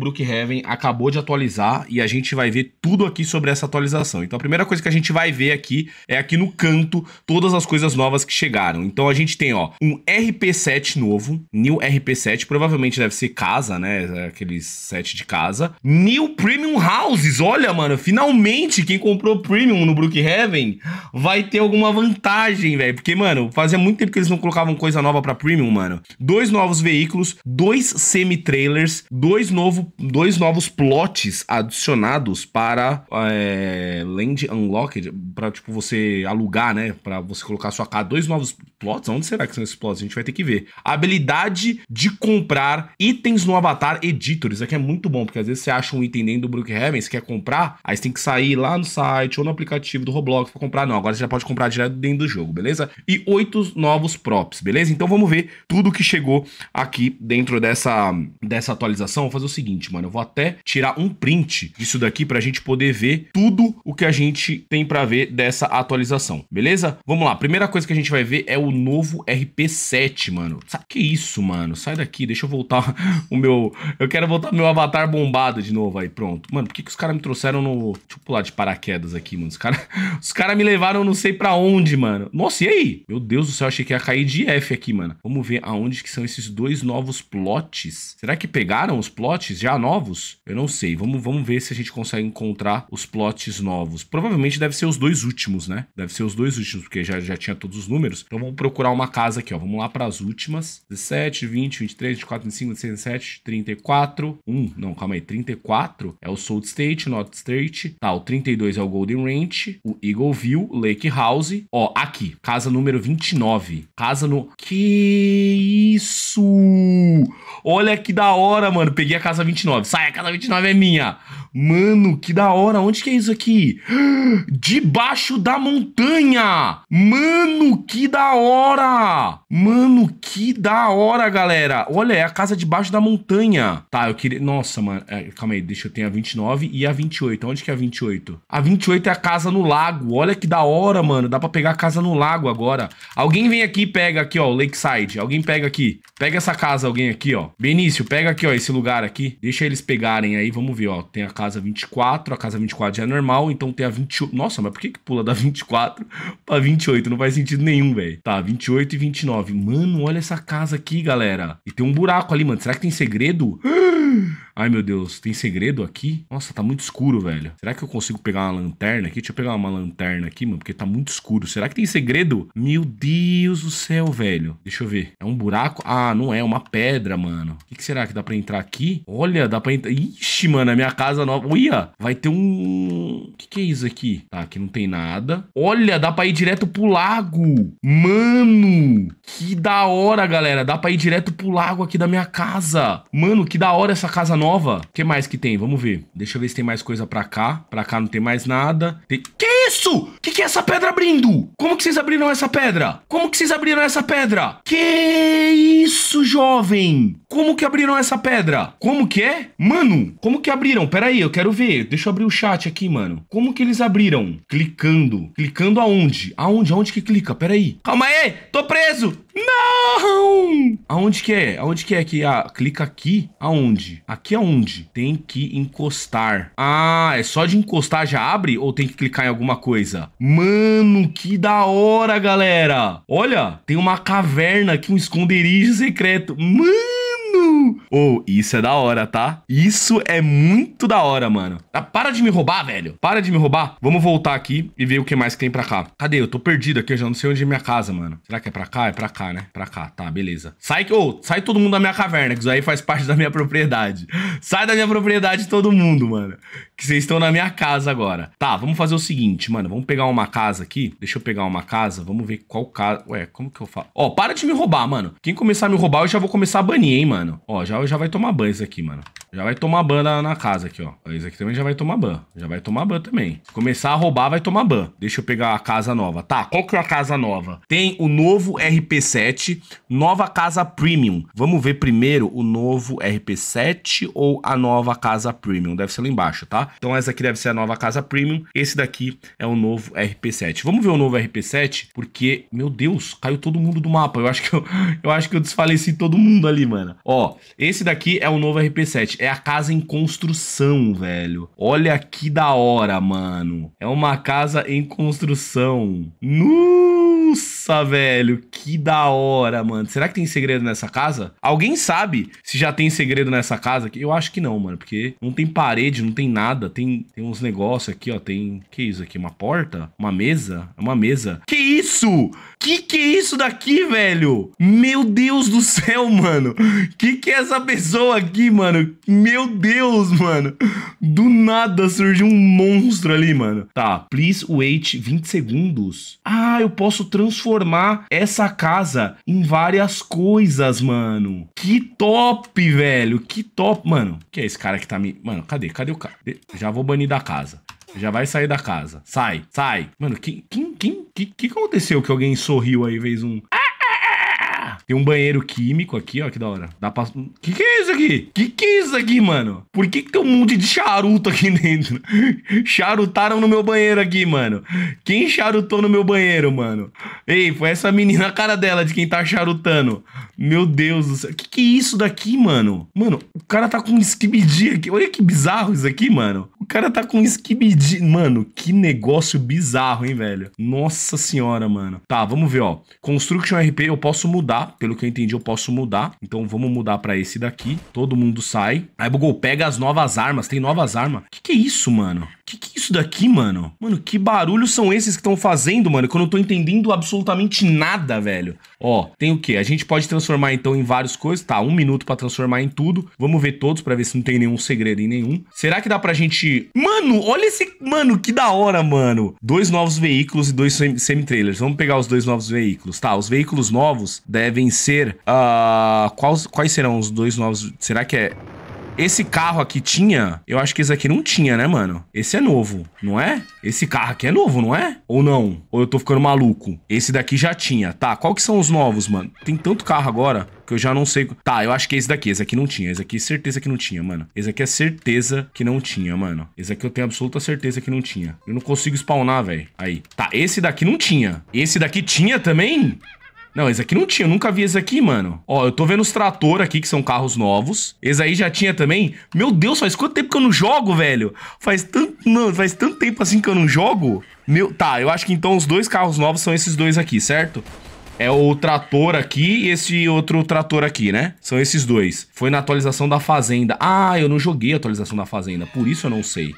Brookhaven acabou de atualizar e a gente vai ver tudo aqui sobre essa atualização. Então a primeira coisa que a gente vai ver aqui é aqui no canto todas as coisas novas que chegaram. Então a gente tem ó, um RP7 novo, New RP7, provavelmente deve ser casa, né, é aqueles set de casa. New Premium Houses, olha mano, finalmente quem comprou Premium no Brookhaven vai ter alguma vantagem, velho, porque mano, fazia muito tempo que eles não colocavam coisa nova para Premium, mano. Dois novos veículos, dois semi-trailers, dois novo dois novos plots adicionados para é, Land Unlocked, para tipo você alugar, né, para você colocar sua casa. Dois novos plots, onde será que são esses plots? A gente vai ter que ver. A habilidade de comprar itens no Avatar Editor, isso é aqui é muito bom, porque às vezes você acha um item dentro do Brookhaven, você quer comprar, aí você tem que sair lá no site ou no aplicativo do Roblox para comprar. Não, agora você já pode comprar direto dentro do jogo, beleza? E oito novos props, beleza? Então vamos ver tudo que chegou aqui dentro dessa, dessa atualização. Vou fazer o seguinte, seguinte, mano, eu vou até tirar um print disso daqui pra gente poder ver tudo o que a gente tem pra ver dessa atualização, beleza? Vamos lá, primeira coisa que a gente vai ver é o novo RP7, mano. Sabe que isso, mano? Sai daqui, deixa eu voltar o meu... Eu quero voltar meu avatar bombado de novo aí, pronto. Mano, por que, que os caras me trouxeram no... Deixa eu pular de paraquedas aqui, mano. Os caras os cara me levaram não sei pra onde, mano. Nossa, e aí? Meu Deus do céu, achei que ia cair de F aqui, mano. Vamos ver aonde que são esses dois novos plots. Será que pegaram os plots já? novos? Eu não sei. Vamos, vamos ver se a gente consegue encontrar os plots novos. Provavelmente deve ser os dois últimos, né? Deve ser os dois últimos, porque já, já tinha todos os números. Então vamos procurar uma casa aqui, ó. Vamos lá para as últimas. 17, 20, 23, 24, 25, 26, 27, 34. 1, não, calma aí. 34 é o Salt State, North State. Tá, o 32 é o Golden Ranch, o Eagle View, Lake House. Ó, aqui, casa número 29. Casa no... Que isso! Olha que da hora, mano. Peguei a casa 29. Sai, a casa 29 é minha. Mano, que da hora. Onde que é isso aqui? Debaixo da montanha. Mano, que da hora. Mano, que da hora, galera. Olha, é a casa debaixo da montanha. Tá, eu queria... Nossa, mano. É, calma aí, deixa eu ter a 29 e a 28. Onde que é a 28? A 28 é a casa no lago. Olha que da hora, mano. Dá pra pegar a casa no lago agora. Alguém vem aqui e pega aqui, ó, o Lakeside. Alguém pega aqui. Pega essa casa, alguém aqui, ó. Benício, pega aqui, ó, esse lugar aqui. Deixa eles pegarem aí. Vamos ver, ó. Tem a casa 24, a casa 24 já é normal, então tem a 28. Nossa, mas por que que pula da 24 pra 28? Não faz sentido nenhum, velho. Tá, 28 e 29. Mano, olha essa casa aqui, galera. E tem um buraco ali, mano. Será que tem segredo? Ah! Ai, meu Deus, tem segredo aqui? Nossa, tá muito escuro, velho. Será que eu consigo pegar uma lanterna aqui? Deixa eu pegar uma lanterna aqui, mano, porque tá muito escuro. Será que tem segredo? Meu Deus do céu, velho. Deixa eu ver. É um buraco? Ah, não é, é uma pedra, mano. O que, que, será que dá pra entrar aqui? Olha, dá pra entrar... Ixi, mano, a é minha casa nova... Uia, vai ter um... O que, que é isso aqui? Tá, aqui não tem nada. Olha, dá pra ir direto pro lago. Mano, que da hora, galera. Dá pra ir direto pro lago aqui da minha casa. Mano, que da hora essa casa nova nova. O que mais que tem? Vamos ver. Deixa eu ver se tem mais coisa pra cá. Pra cá não tem mais nada. Tem... Que isso? Que que é essa pedra abrindo? Como que vocês abriram essa pedra? Como que vocês abriram essa pedra? Que isso, jovem? Como que abriram essa pedra? Como que é? Mano, como que abriram? Pera aí, eu quero ver. Deixa eu abrir o chat aqui, mano. Como que eles abriram? Clicando. Clicando aonde? Aonde? Aonde que clica? Pera aí. Calma aí, tô preso. Não! Aonde que é? Aonde que é que ah, clica aqui? Aonde? Aqui aonde? Tem que encostar. Ah, é só de encostar já abre ou tem que clicar em alguma coisa? Mano, que da hora, galera! Olha, tem uma caverna aqui, um esconderijo secreto. Mano! Ou, oh, isso é da hora, tá? Isso é muito da hora, mano. Ah, para de me roubar, velho. Para de me roubar. Vamos voltar aqui e ver o que mais que tem pra cá. Cadê? Eu tô perdido aqui, eu já não sei onde é minha casa, mano. Será que é pra cá? É pra cá, né? Pra cá, tá, beleza. Sai, oh, sai todo mundo da minha caverna, que isso aí faz parte da minha propriedade. Sai da minha propriedade todo mundo, mano. Que vocês estão na minha casa agora. Tá, vamos fazer o seguinte, mano. Vamos pegar uma casa aqui. Deixa eu pegar uma casa. Vamos ver qual casa... Ué, como que eu falo? Ó, oh, para de me roubar, mano. Quem começar a me roubar, eu já vou começar a banir, hein, mano. Ó, oh, já e já vai tomar ban isso aqui, mano. Já vai tomar ban na, na, casa aqui, ó. Esse aqui também já vai tomar ban. Já vai tomar ban também. Se começar a roubar, vai tomar ban. Deixa eu pegar a casa nova. Tá, qual que é a casa nova? Tem o novo RP7, nova casa premium. Vamos ver primeiro o novo RP7 ou a nova casa premium. Deve ser lá embaixo, tá? Então essa aqui deve ser a nova casa premium. Esse daqui é o novo RP7. Vamos ver o novo RP7, porque, meu Deus, caiu todo mundo do mapa. Eu acho que eu, eu, acho que eu desfaleci todo mundo ali, mano. Ó, esse esse daqui é o novo RP7. É a casa em construção, velho. Olha que da hora, mano. É uma casa em construção. Nuuuuh! Nossa, velho, que da hora, mano. Será que tem segredo nessa casa? Alguém sabe se já tem segredo nessa casa? Eu acho que não, mano, porque não tem parede, não tem nada. Tem, tem uns negócios aqui, ó. Tem. Que isso aqui? Uma porta? Uma mesa? É uma mesa. Que isso? Que que é isso daqui, velho? Meu Deus do céu, mano. Que que é essa pessoa aqui, mano? Meu Deus, mano. Do nada surgiu um monstro ali, mano. Tá, please wait 20 segundos. Ah, eu posso trocar transformar essa casa em várias coisas, mano. Que top, velho. Que top, mano. Que é esse cara que tá me... Mano, cadê? Cadê o cara? Já vou banir da casa. Já vai sair da casa. Sai, sai. Mano, quem, quem, quem, que, que aconteceu que alguém sorriu aí, fez um... Ah! Tem um banheiro químico aqui, ó, que da hora. Dá pra... Que que é isso aqui? Que que é isso aqui, mano? Por que que tem um monte de charuto aqui dentro? Charutaram no meu banheiro aqui, mano. Quem charutou no meu banheiro, mano? Ei, foi essa menina, a cara dela de quem tá charutando. Meu Deus do céu. Que que é isso daqui, mano? Mano, o cara tá com um skibidi aqui. Olha que bizarro isso aqui, mano cara tá com um skibidi. Mano, que negócio bizarro, hein, velho? Nossa senhora, mano. Tá, vamos ver, ó. Construction RP eu posso mudar. Pelo que eu entendi, eu posso mudar. Então vamos mudar pra esse daqui. Todo mundo sai. Aí, Bugou, pega as novas armas. Tem novas armas. Que que é isso, mano? que que é isso daqui, mano? Mano, que barulho são esses que estão fazendo, mano? Que eu não tô entendendo absolutamente nada, velho. Ó, tem o quê? A gente pode transformar, então, em várias coisas. Tá, um minuto pra transformar em tudo. Vamos ver todos pra ver se não tem nenhum segredo em nenhum. Será que dá pra gente... Mano, olha esse... Mano, que da hora, mano. Dois novos veículos e dois semi-trailers. Vamos pegar os dois novos veículos. Tá, os veículos novos devem ser... Uh... Quais, quais serão os dois novos... Será que é... Esse carro aqui tinha? Eu acho que esse aqui não tinha, né, mano? Esse é novo, não é? Esse carro aqui é novo, não é? Ou não? Ou eu tô ficando maluco? Esse daqui já tinha. Tá, qual que são os novos, mano? Tem tanto carro agora que eu já não sei. Tá, eu acho que é esse daqui. Esse aqui não tinha. Esse aqui certeza que não tinha, mano. Esse aqui é certeza que não tinha, mano. Esse aqui eu tenho absoluta certeza que não tinha. Eu não consigo spawnar, velho. Aí. Tá, esse daqui não tinha. Esse daqui tinha também? Não, esse aqui não tinha, eu nunca vi esse aqui, mano. Ó, eu tô vendo os trator aqui, que são carros novos. Esse aí já tinha também. Meu Deus, faz quanto tempo que eu não jogo, velho? Faz tanto, não, faz tanto tempo assim que eu não jogo. Meu, tá, eu acho que então os dois carros novos são esses dois aqui, certo? É o trator aqui e esse outro trator aqui, né? São esses dois. Foi na atualização da Fazenda. Ah, eu não joguei a atualização da Fazenda, por isso eu não sei.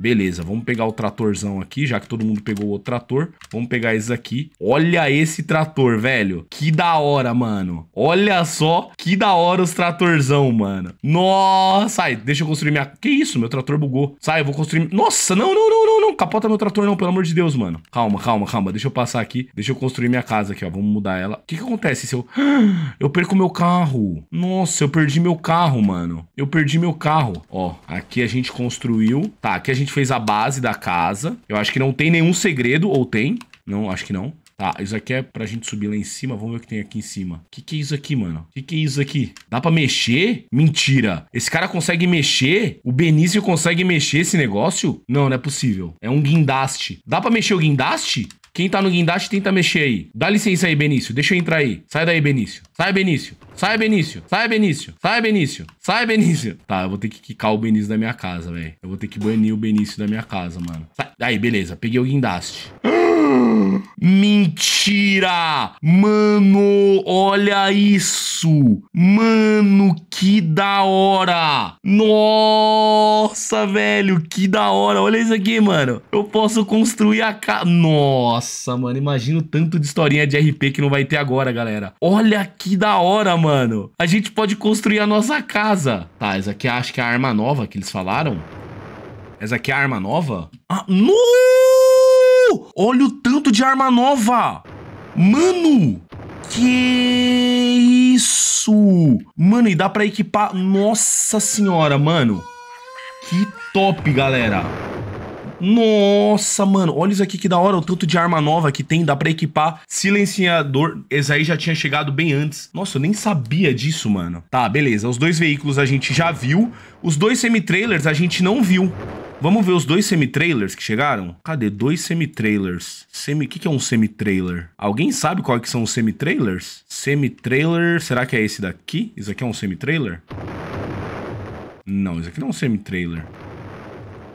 Beleza, vamos pegar o tratorzão aqui, já que todo mundo pegou o outro trator. Vamos pegar esse aqui. Olha esse trator, velho. Que da hora, mano. Olha só que da hora os tratorzão, mano. Nossa, sai, deixa eu construir minha... Que isso, meu trator bugou. Sai, eu vou construir... Nossa, não, não, não. Não, capota meu trator não, pelo amor de Deus, mano. Calma, calma, calma. Deixa eu passar aqui. Deixa eu construir minha casa aqui, ó. Vamos mudar ela. O que que acontece se eu... Eu perco meu carro. Nossa, eu perdi meu carro, mano. Eu perdi meu carro. Ó, aqui a gente construiu. Tá, aqui a gente fez a base da casa. Eu acho que não tem nenhum segredo, ou tem? Não, acho que não. Tá, isso aqui é pra gente subir lá em cima. Vamos ver o que tem aqui em cima. Que que é isso aqui, mano? Que que é isso aqui? Dá pra mexer? Mentira. Esse cara consegue mexer? O Benício consegue mexer esse negócio? Não, não é possível. É um guindaste. Dá pra mexer o guindaste? Quem tá no guindaste tenta mexer aí. Dá licença aí, Benício. Deixa eu entrar aí. Sai daí, Benício. Sai, Benício. Sai, Benício. Sai, Benício. Sai, Benício. Sai, Benício. Tá, eu vou ter que quicar o Benício da minha casa, velho. Eu vou ter que banir o Benício da minha casa, mano. Sai. Aí, beleza. Peguei o guindaste. Mentira! Mano, olha isso! Mano, que da hora! Nossa, velho, que da hora! Olha isso aqui, mano. Eu posso construir a casa... Nossa, mano, imagina o tanto de historinha de RP que não vai ter agora, galera. Olha que da hora, mano mano. A gente pode construir a nossa casa. Tá, essa aqui é acho que é a arma nova que eles falaram. Essa aqui é a arma nova? Ah, no! Olha o tanto de arma nova! Mano! Que isso! Mano, e dá pra equipar... Nossa senhora, mano! Que top, galera! Nossa, mano, olha isso aqui que da hora, o tanto de arma nova que tem, dá pra equipar silenciador. Esse aí já tinha chegado bem antes. Nossa, eu nem sabia disso, mano. Tá, beleza, os dois veículos a gente já viu, os dois semi-trailers a gente não viu. Vamos ver os dois semi-trailers que chegaram? Cadê? Dois semi-trailers. Semi... O que, que é um semi-trailer? Alguém sabe qual é que são os semi-trailers? Semi-trailer... Será que é esse daqui? Isso aqui é um semi-trailer? Não, isso aqui não é um semi-trailer.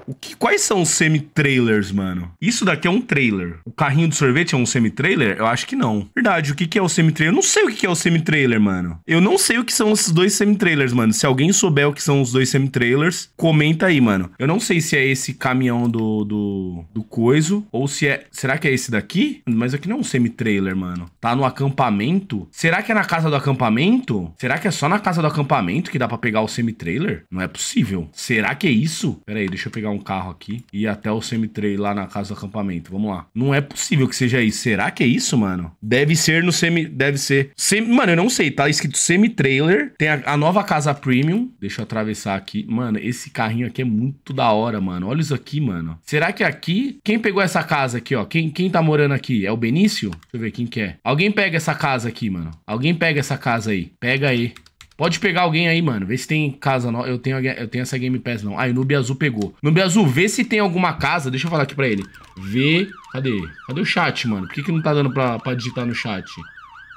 O que, quais são os semi-trailers, mano? Isso daqui é um trailer. O carrinho de sorvete é um semi-trailer? Eu acho que não. Verdade, o que, que é o semi-trailer? Eu não sei o que, que é o semi-trailer, mano. Eu não sei o que são esses dois semi-trailers, mano. Se alguém souber o que são os dois semi-trailers, comenta aí, mano. Eu não sei se é esse caminhão do, do, do coiso ou se é... Será que é esse daqui? Mas aqui não é um semi-trailer, mano. Tá no acampamento? Será que é na casa do acampamento? Será que é só na casa do acampamento que dá pra pegar o semi-trailer? Não é possível. Será que é isso? Pera aí, deixa eu pegar um um carro aqui e ir até o semi-trail lá na casa do acampamento. Vamos lá. Não é possível que seja isso. Será que é isso, mano? Deve ser no semi... Deve ser... Semi... Mano, eu não sei. Tá escrito semi-trailer. Tem a, a nova casa premium. Deixa eu atravessar aqui. Mano, esse carrinho aqui é muito da hora, mano. Olha isso aqui, mano. Será que aqui... Quem pegou essa casa aqui, ó? Quem, quem tá morando aqui? É o Benício? Deixa eu ver quem que é. Alguém pega essa casa aqui, mano. Alguém pega essa casa aí. Pega aí. Pode pegar alguém aí, mano. Vê se tem casa. No... Eu, tenho, eu tenho essa Game Pass, não. Aí, ah, Noob Azul pegou. Noob Azul, vê se tem alguma casa. Deixa eu falar aqui pra ele. Vê. Cadê? Cadê o chat, mano? Por que, que não tá dando pra, pra digitar no chat?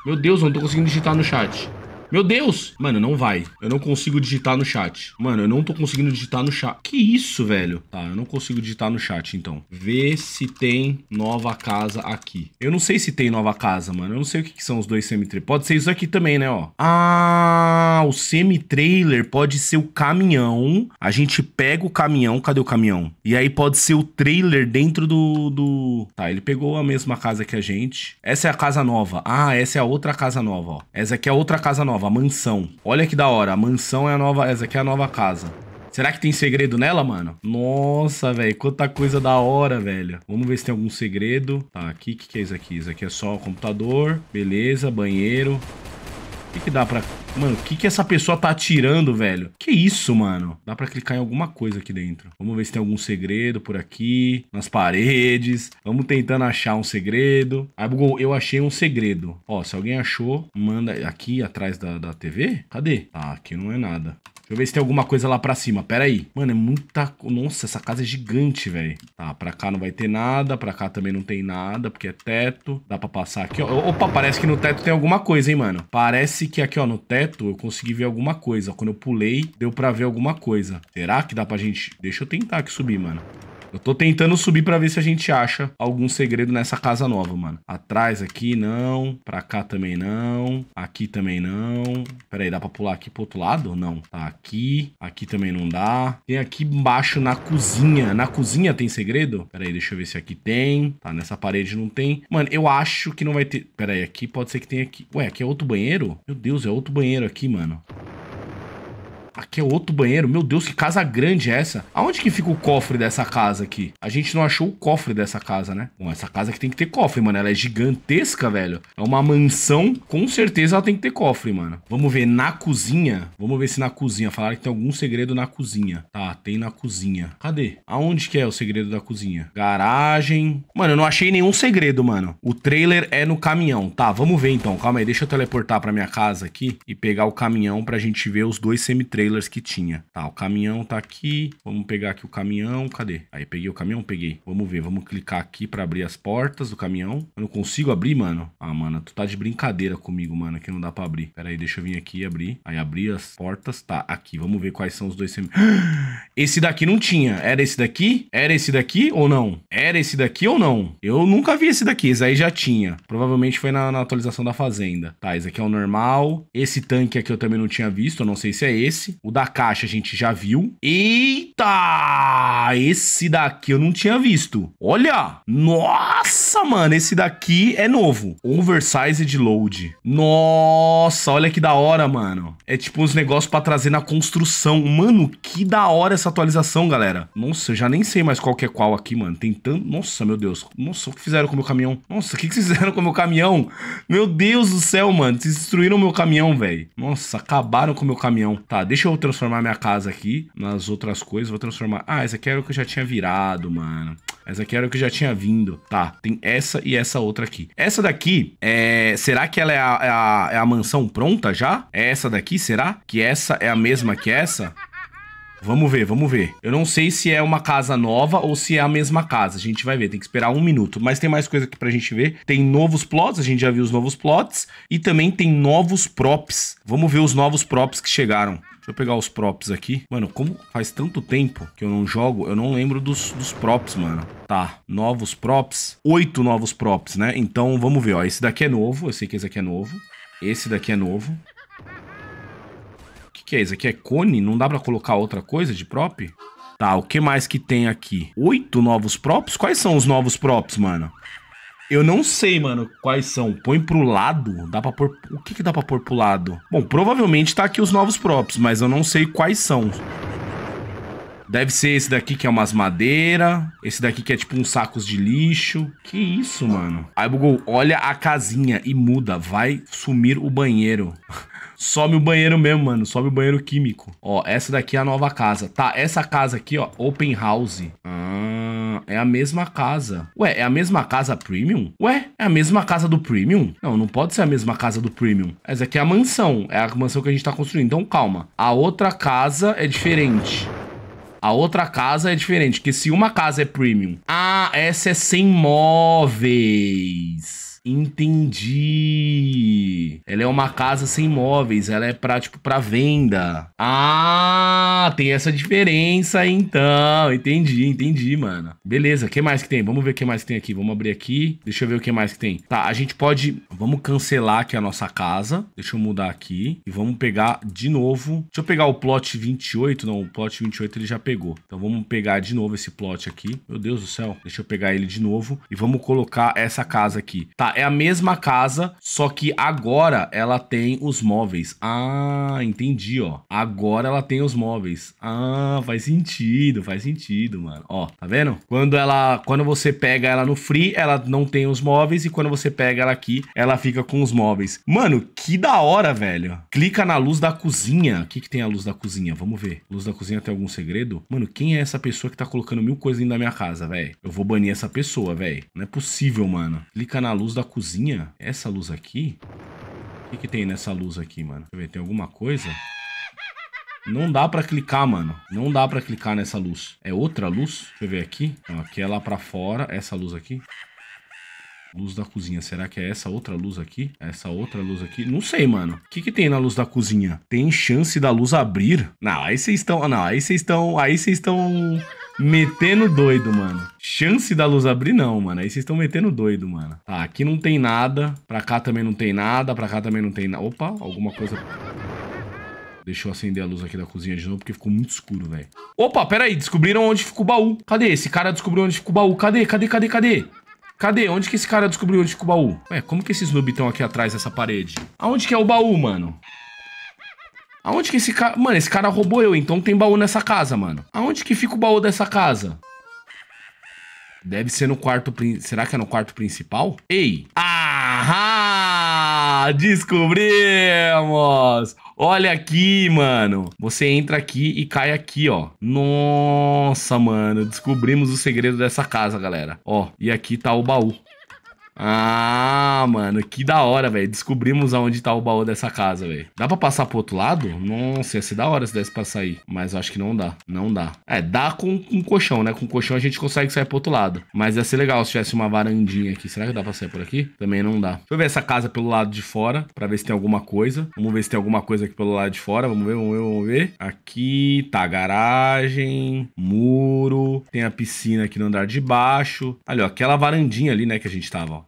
Meu Deus, eu não tô conseguindo digitar no chat. Meu Deus! Mano, não vai. Eu não consigo digitar no chat. Mano, eu não tô conseguindo digitar no chat. Que isso, velho? Tá, eu não consigo digitar no chat, então. Vê se tem nova casa aqui. Eu não sei se tem nova casa, mano. Eu não sei o que, que são os dois semi-trailer. Pode ser isso aqui também, né, ó. Ah, o semi-trailer pode ser o caminhão. A gente pega o caminhão. Cadê o caminhão? E aí pode ser o trailer dentro do... do... Tá, ele pegou a mesma casa que a gente. Essa é a casa nova. Ah, essa é a outra casa nova, ó. Essa aqui é a outra casa nova nova, a mansão. Olha que da hora, a mansão é a nova, essa aqui é a nova casa. Será que tem segredo nela, mano? Nossa, velho, quanta coisa da hora, velho. Vamos ver se tem algum segredo. Tá, aqui, o que, que é isso aqui? Isso aqui é só o computador. Beleza, banheiro. O que, que dá pra... Mano, o que, que essa pessoa tá atirando, velho? Que isso, mano? Dá pra clicar em alguma coisa aqui dentro. Vamos ver se tem algum segredo por aqui. Nas paredes. Vamos tentando achar um segredo. Aí ah, bugou. Eu achei um segredo. Ó, se alguém achou, manda aqui atrás da, da TV. Cadê? Ah, aqui não é nada. Deixa eu ver se tem alguma coisa lá pra cima. Pera aí. Mano, é muita... Nossa, essa casa é gigante, velho. Tá, pra cá não vai ter nada. Pra cá também não tem nada, porque é teto. Dá pra passar aqui, ó. Opa, parece que no teto tem alguma coisa, hein, mano. Parece que aqui, ó, no teto eu consegui ver alguma coisa. Quando eu pulei, deu pra ver alguma coisa. Será que dá pra gente... Deixa eu tentar aqui subir, mano. Eu tô tentando subir para ver se a gente acha algum segredo nessa casa nova, mano. Atrás aqui, não. Pra cá também não. Aqui também não. Pera aí, dá pra pular aqui pro outro lado? Não. Tá aqui. Aqui também não dá. Tem aqui embaixo na cozinha. Na cozinha tem segredo? Pera aí, deixa eu ver se aqui tem. Tá, nessa parede não tem. Mano, eu acho que não vai ter... Pera aí, aqui pode ser que tenha aqui. Ué, aqui é outro banheiro? Meu Deus, é outro banheiro aqui, mano. Aqui é outro banheiro. Meu Deus, que casa grande é essa? Aonde que fica o cofre dessa casa aqui? A gente não achou o cofre dessa casa, né? Bom, essa casa aqui tem que ter cofre, mano. Ela é gigantesca, velho. É uma mansão. Com certeza ela tem que ter cofre, mano. Vamos ver na cozinha. Vamos ver se na cozinha. Falaram que tem algum segredo na cozinha. Tá, tem na cozinha. Cadê? Aonde que é o segredo da cozinha? Garagem. Mano, eu não achei nenhum segredo, mano. O trailer é no caminhão. Tá, vamos ver então. Calma aí. Deixa eu teleportar pra minha casa aqui e pegar o caminhão pra gente ver os dois semi trailers que tinha. Tá, o caminhão tá aqui. Vamos pegar aqui o caminhão. Cadê? Aí, peguei o caminhão? Peguei. Vamos ver, vamos clicar aqui pra abrir as portas do caminhão. Eu não consigo abrir, mano. Ah, mano, tu tá de brincadeira comigo, mano, que não dá pra abrir. Pera aí, deixa eu vir aqui e abrir. Aí, abri as portas. Tá, aqui. Vamos ver quais são os dois semi... Esse daqui não tinha. Era esse daqui? Era esse daqui ou não? Era esse daqui ou não? Eu nunca vi esse daqui. Esse aí já tinha. Provavelmente foi na, na atualização da fazenda. Tá, esse aqui é o normal. Esse tanque aqui eu também não tinha visto. Eu não sei se é esse. O da caixa a gente já viu. Eita! Esse daqui eu não tinha visto. Olha! Nossa, mano! Esse daqui é novo. Oversized Load. Nossa, olha que da hora, mano. É tipo uns negócios pra trazer na construção. Mano, que da hora essa atualização, galera. Nossa, eu já nem sei mais qual que é qual aqui, mano. Tem tanto... Nossa, meu Deus. Nossa, o que fizeram com o meu caminhão? Nossa, o que, que fizeram com o meu caminhão? Meu Deus do céu, mano. Vocês destruíram o meu caminhão, velho. Nossa, acabaram com o meu caminhão. Tá, deixa Deixa eu transformar minha casa aqui nas outras coisas. Vou transformar. Ah, essa aqui era o que eu já tinha virado, mano. Essa aqui era o que eu já tinha vindo. Tá, tem essa e essa outra aqui. Essa daqui, é... será que ela é a, é a, é a mansão pronta já? É essa daqui, será? Que essa é a mesma que essa? Vamos ver, vamos ver. Eu não sei se é uma casa nova ou se é a mesma casa. A gente vai ver, tem que esperar um minuto. Mas tem mais coisa aqui pra gente ver. Tem novos plots, a gente já viu os novos plots. E também tem novos props. Vamos ver os novos props que chegaram. Deixa eu pegar os props aqui. Mano, como faz tanto tempo que eu não jogo, eu não lembro dos, dos props, mano. Tá, novos props. Oito novos props, né? Então, vamos ver, ó. Esse daqui é novo, eu sei que esse aqui é novo. Esse daqui é novo que é isso aqui? É cone? Não dá pra colocar outra coisa de prop? Tá, o que mais que tem aqui? Oito novos props? Quais são os novos props, mano? Eu não sei, mano, quais são. Põe pro lado? Dá pra pôr... O que que dá pra pôr pro lado? Bom, provavelmente tá aqui os novos props, mas eu não sei quais são. Deve ser esse daqui que é umas madeira. Esse daqui que é tipo uns sacos de lixo. Que isso, mano. Aí bugou. Olha a casinha e muda. Vai sumir o banheiro. Some o banheiro mesmo, mano. Some o banheiro químico. Ó, essa daqui é a nova casa. Tá, essa casa aqui, ó, open house. Ah, é a mesma casa. Ué, é a mesma casa premium? Ué, é a mesma casa do premium? Não, não pode ser a mesma casa do premium. Essa aqui é a mansão. É a mansão que a gente tá construindo. Então, calma. A outra casa é diferente. A outra casa é diferente, porque se uma casa é premium... Ah, essa é sem móveis. Entendi. Ela é uma casa sem móveis, ela é pra, tipo, pra venda. Ah, tem essa diferença então. Entendi, entendi, mano. Beleza, o que mais que tem? Vamos ver o que mais que tem aqui. Vamos abrir aqui. Deixa eu ver o que mais que tem. Tá, a gente pode... Vamos cancelar aqui a nossa casa. Deixa eu mudar aqui. E vamos pegar de novo. Deixa eu pegar o plot 28. Não, o plot 28 ele já pegou. Então vamos pegar de novo esse plot aqui. Meu Deus do céu. Deixa eu pegar ele de novo. E vamos colocar essa casa aqui. Tá, é a mesma casa, só que agora ela tem os móveis. Ah, entendi, ó. Agora ela tem os móveis. Ah, faz sentido, faz sentido, mano. Ó, tá vendo? Quando ela, quando você pega ela no free, ela não tem os móveis e quando você pega ela aqui, ela fica com os móveis. Mano, que da hora, velho. Clica na luz da cozinha. O que que tem a luz da cozinha? Vamos ver. Luz da cozinha tem algum segredo? Mano, quem é essa pessoa que tá colocando mil coisinhas na minha casa, velho? Eu vou banir essa pessoa, velho. Não é possível, mano. Clica na luz da cozinha. Essa luz aqui? O que, que tem nessa luz aqui, mano? Deixa eu ver, tem alguma coisa? Não dá pra clicar, mano. Não dá pra clicar nessa luz. É outra luz? Deixa eu ver aqui. Então, aqui é lá pra fora. Essa luz aqui. Luz da cozinha. Será que é essa outra luz aqui? Essa outra luz aqui? Não sei, mano. O que que tem na luz da cozinha? Tem chance da luz abrir? Não, aí vocês estão... Não, aí vocês estão... Aí vocês estão... Metendo doido, mano. Chance da luz abrir, não, mano. Aí vocês estão metendo doido, mano. Tá, aqui não tem nada. Pra cá também não tem nada. Pra cá também não tem nada. Opa, alguma coisa... Deixa eu acender a luz aqui da cozinha de novo, porque ficou muito escuro, velho. Opa, peraí, descobriram onde ficou o baú. Cadê? Esse cara descobriu onde ficou o baú. Cadê, cadê, cadê, cadê? Cadê? Onde que esse cara descobriu onde ficou o baú? Ué, como que esses noob estão aqui atrás dessa parede? Aonde que é o baú, mano? Aonde que esse cara... Mano, esse cara roubou eu, então tem baú nessa casa, mano. Aonde que fica o baú dessa casa? Deve ser no quarto... Será que é no quarto principal? Ei! Ahá! Descobrimos! Olha aqui, mano. Você entra aqui e cai aqui, ó. Nossa, mano. Descobrimos o segredo dessa casa, galera. Ó, e aqui tá o baú. Ah, mano, que da hora, velho. Descobrimos aonde tá o baú dessa casa, velho. Dá pra passar pro outro lado? Nossa, ia ser da hora se desse pra sair. Mas acho que não dá. Não dá. É, dá com, um colchão, né? Com o colchão a gente consegue sair pro outro lado. Mas ia ser legal se tivesse uma varandinha aqui. Será que dá pra sair por aqui? Também não dá. Deixa eu ver essa casa pelo lado de fora pra ver se tem alguma coisa. Vamos ver se tem alguma coisa aqui pelo lado de fora. Vamos ver, vamos ver, vamos ver. Aqui tá garagem, muro. Tem a piscina aqui no andar de baixo. Ali, ó, aquela varandinha ali, né, que a gente tava, ó.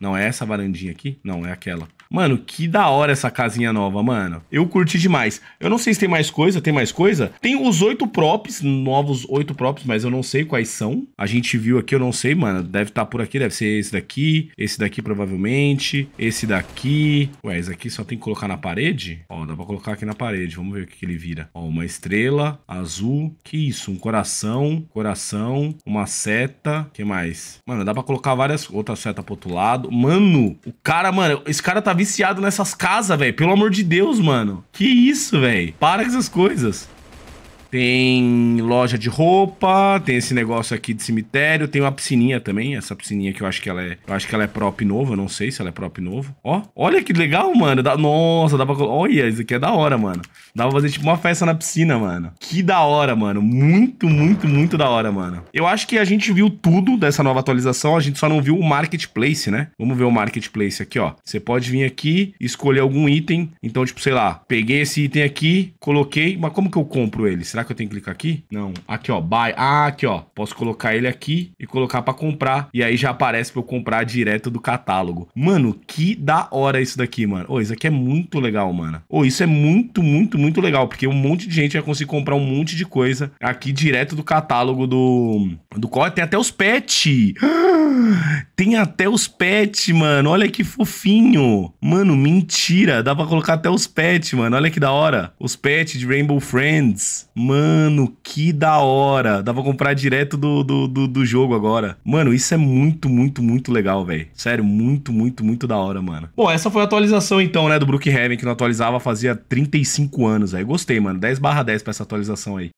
Não é essa varandinha aqui? Não, é aquela. Mano, que da hora essa casinha nova, mano. Eu curti demais. Eu não sei se tem mais coisa, tem mais coisa? Tem os oito props, novos oito props, mas eu não sei quais são. A gente viu aqui, eu não sei, mano. Deve estar tá por aqui, deve ser esse daqui, esse daqui provavelmente, esse daqui. Ué, esse aqui só tem que colocar na parede? Ó, dá pra colocar aqui na parede, vamos ver o que, que ele vira. Ó, uma estrela, azul, que isso? Um coração, coração, uma seta, que mais? Mano, dá pra colocar várias, outra seta pro outro lado Mano, o cara, mano, esse cara tá viciado nessas casas, velho. Pelo amor de Deus, mano. Que isso, velho. Para com essas coisas. Tem loja de roupa, tem esse negócio aqui de cemitério, tem uma piscininha também, essa piscininha que eu acho que ela é, eu acho que ela é prop novo, eu não sei se ela é prop novo. Ó, olha que legal, mano. Dá, nossa, dá pra olha, isso aqui é da hora, mano. Dá pra fazer tipo uma festa na piscina, mano. Que da hora, mano. Muito, muito, muito da hora, mano. Eu acho que a gente viu tudo dessa nova atualização, a gente só não viu o marketplace, né? Vamos ver o marketplace aqui, ó. Você pode vir aqui, escolher algum item, então tipo, sei lá, peguei esse item aqui, coloquei, mas como que eu compro ele? Será que eu tenho que clicar aqui? Não. Aqui, ó. Buy. Ah, aqui, ó. Posso colocar ele aqui e colocar pra comprar. E aí já aparece pra eu comprar direto do catálogo. Mano, que da hora isso daqui, mano. Ô, isso aqui é muito legal, mano. Ô, isso é muito, muito, muito legal. Porque um monte de gente vai conseguir comprar um monte de coisa aqui direto do catálogo do... Do qual tem até os pets. Tem até os pets, mano. Olha que fofinho. Mano, mentira. Dá pra colocar até os pets, mano. Olha que da hora. Os pets de Rainbow Friends. Mano. Mano, que da hora. Dá pra comprar direto do, do, do, do jogo agora. Mano, isso é muito, muito, muito legal, velho. Sério, muito, muito, muito da hora, mano. Bom, essa foi a atualização então, né, do Brookhaven, que não atualizava fazia 35 anos, aí. Gostei, mano. 10 barra 10 pra essa atualização aí.